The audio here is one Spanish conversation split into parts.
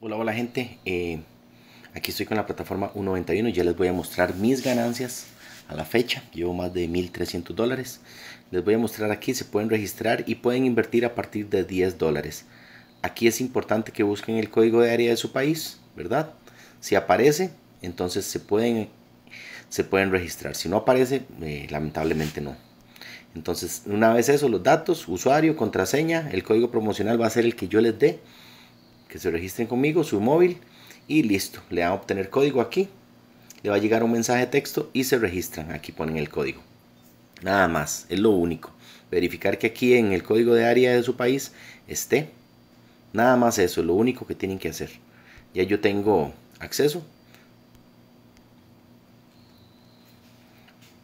Hola, hola gente. Eh, aquí estoy con la plataforma 191 ya les voy a mostrar mis ganancias a la fecha. Llevo más de 1.300 dólares. Les voy a mostrar aquí, se pueden registrar y pueden invertir a partir de 10 dólares. Aquí es importante que busquen el código de área de su país, ¿verdad? Si aparece, entonces se pueden, se pueden registrar. Si no aparece, eh, lamentablemente no. Entonces, una vez eso, los datos, usuario, contraseña, el código promocional va a ser el que yo les dé que se registren conmigo, su móvil y listo. Le van a obtener código aquí. Le va a llegar un mensaje de texto y se registran. Aquí ponen el código. Nada más, es lo único. Verificar que aquí en el código de área de su país esté. Nada más eso, es lo único que tienen que hacer. Ya yo tengo acceso.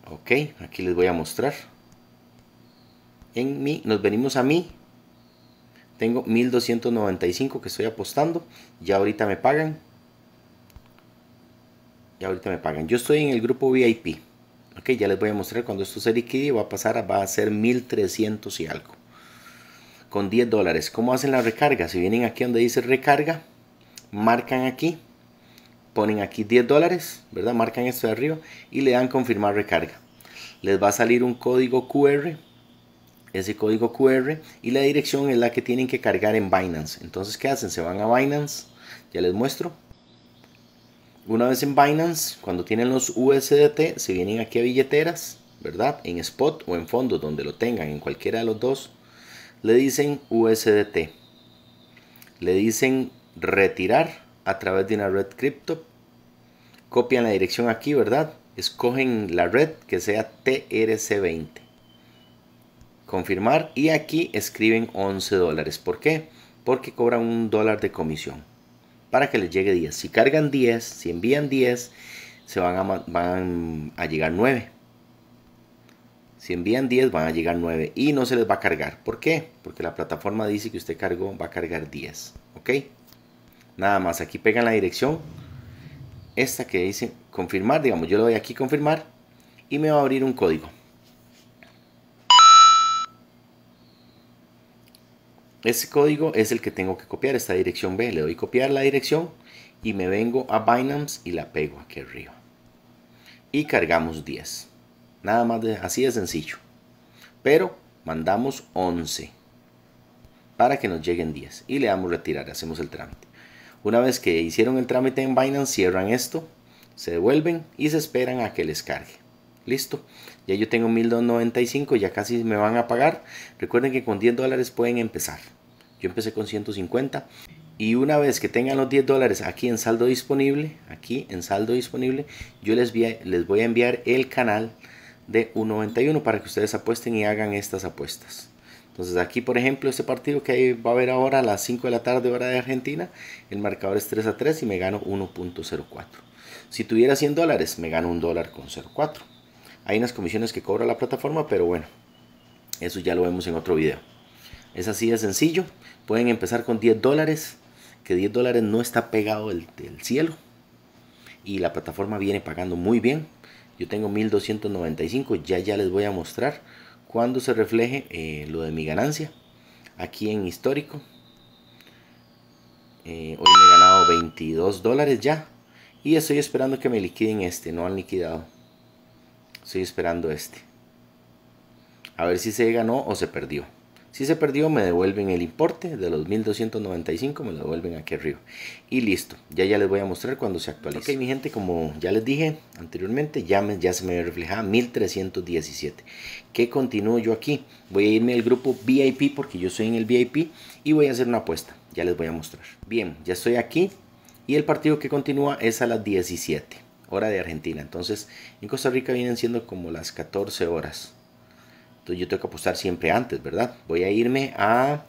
Ok, aquí les voy a mostrar. En mí, nos venimos a mí tengo 1295 que estoy apostando. Ya ahorita me pagan. Ya ahorita me pagan. Yo estoy en el grupo VIP. Ok, ya les voy a mostrar cuando esto se liquide. Va a pasar a, va a ser 1300 y algo. Con 10 dólares. ¿Cómo hacen la recarga? Si vienen aquí donde dice recarga, marcan aquí. Ponen aquí 10 dólares, ¿verdad? Marcan esto de arriba y le dan confirmar recarga. Les va a salir un código QR ese código QR y la dirección es la que tienen que cargar en Binance. Entonces, ¿qué hacen? Se van a Binance, ya les muestro. Una vez en Binance, cuando tienen los USDT, se vienen aquí a billeteras, ¿verdad? En spot o en Fondo, donde lo tengan, en cualquiera de los dos. Le dicen USDT. Le dicen retirar a través de una red cripto. Copian la dirección aquí, ¿verdad? Escogen la red que sea TRC20 confirmar y aquí escriben 11 dólares. ¿Por qué? Porque cobran un dólar de comisión para que les llegue 10. Si cargan 10, si envían 10, se van a, llegar 9. Si envían 10 van a llegar 9 y no se les va a cargar. ¿Por qué? Porque la plataforma dice que usted cargó, va a cargar 10. ¿Ok? Nada más, aquí pegan la dirección. Esta que dice confirmar, digamos, yo le voy aquí confirmar y me va a abrir un código. Este código es el que tengo que copiar, esta dirección B. Le doy copiar la dirección y me vengo a Binance y la pego aquí arriba. Y cargamos 10. Nada más así de sencillo. Pero mandamos 11 para que nos lleguen 10 y le damos retirar, hacemos el trámite. Una vez que hicieron el trámite en Binance, cierran esto, se devuelven y se esperan a que les cargue. Listo. Ya yo tengo 1.295, ya casi me van a pagar. Recuerden que con 10 dólares pueden empezar. Yo empecé con 150. Y una vez que tengan los 10 dólares aquí en saldo disponible, aquí en saldo disponible, yo les, voy a enviar el canal de 1.91 para que ustedes apuesten y hagan estas apuestas. Entonces aquí, por ejemplo, este partido que va a haber ahora a las 5 de la tarde hora de Argentina, el marcador es 3 a 3 y me gano 1.04. Si tuviera 100 dólares, me gano 1 dólar con 0.4. Hay unas comisiones que cobra la plataforma, pero bueno, eso ya lo vemos en otro video. Es así de sencillo. Pueden empezar con 10 dólares, que 10 dólares no está pegado del, cielo. Y la plataforma viene pagando muy bien. Yo tengo 1295, ya ya les voy a mostrar cuando se refleje eh, lo de mi ganancia. Aquí en histórico. Eh, hoy me he ganado 22 dólares ya. Y estoy esperando que me liquiden este, no han liquidado. Estoy esperando este. A ver si se ganó o se perdió. Si se perdió, me devuelven el importe de los 1295, me lo devuelven aquí arriba. Y listo, ya ya les voy a mostrar cuando se actualice. Ok, mi gente, como ya les dije anteriormente, ya, ya se me reflejaba 1317. ¿Qué continúo yo aquí? Voy a irme al grupo VIP porque yo soy en el VIP y voy a hacer una apuesta. Ya les voy a mostrar. Bien, ya estoy aquí y el partido que continúa es a las 17 hora de Argentina. Entonces, en Costa Rica vienen siendo como las 14 horas. Entonces, yo tengo que apostar siempre antes, ¿verdad? Voy a irme a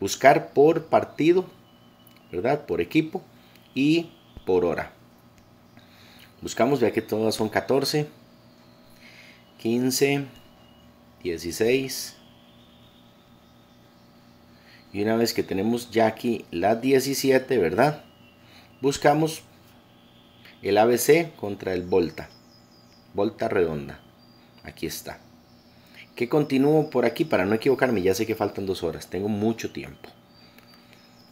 buscar por partido, ¿verdad? Por equipo y por hora. Buscamos, ya que todas son 14, 15, 16. Y una vez que tenemos ya aquí las 17, ¿verdad? Buscamos el ABC contra el Volta. Volta redonda. Aquí está. ¿Qué continúo por aquí? Para no equivocarme, ya sé que faltan dos horas. Tengo mucho tiempo.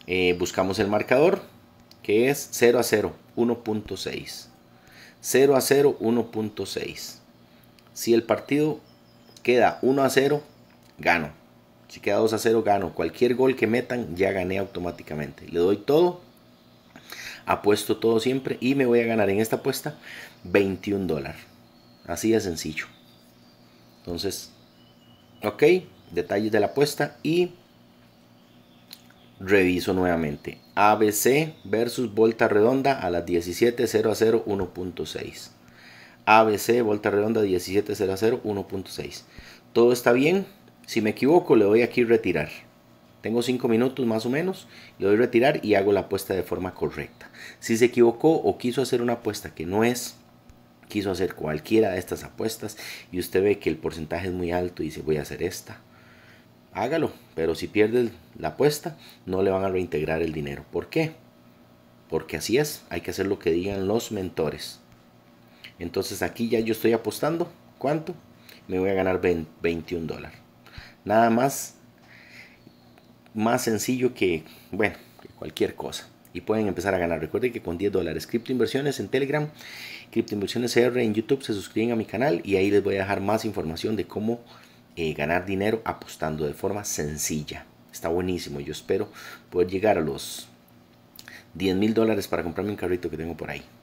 Eh, buscamos el marcador, que es 0 a 0, 1.6. 0 a 0, 1.6. Si el partido queda 1 a 0, gano. Si queda 2 a 0, gano. Cualquier gol que metan, ya gané automáticamente. Le doy todo apuesto todo siempre y me voy a ganar en esta apuesta 21 dólares. Así de sencillo. Entonces, ok, detalles de la apuesta y reviso nuevamente. ABC versus Volta Redonda a las 17.001.6 1.6. ABC Volta Redonda 17.001.6 1.6. Todo está bien. Si me equivoco, le doy aquí retirar. Tengo 5 minutos más o menos, le a retirar y hago la apuesta de forma correcta. Si se equivocó o quiso hacer una apuesta que no es, quiso hacer cualquiera de estas apuestas y usted ve que el porcentaje es muy alto y dice voy a hacer esta, hágalo. Pero si pierde la apuesta, no le van a reintegrar el dinero. ¿Por qué? Porque así es, hay que hacer lo que digan los mentores. Entonces aquí ya yo estoy apostando. ¿Cuánto? Me voy a ganar 21 dólares. Nada más más sencillo que, bueno, cualquier cosa. Y pueden empezar a ganar. Recuerden que con 10 dólares, inversiones en Telegram, inversiones CR en YouTube, se suscriben a mi canal y ahí les voy a dejar más información de cómo eh, ganar dinero apostando de forma sencilla. Está buenísimo. Yo espero poder llegar a los 10 mil dólares para comprarme un carrito que tengo por ahí.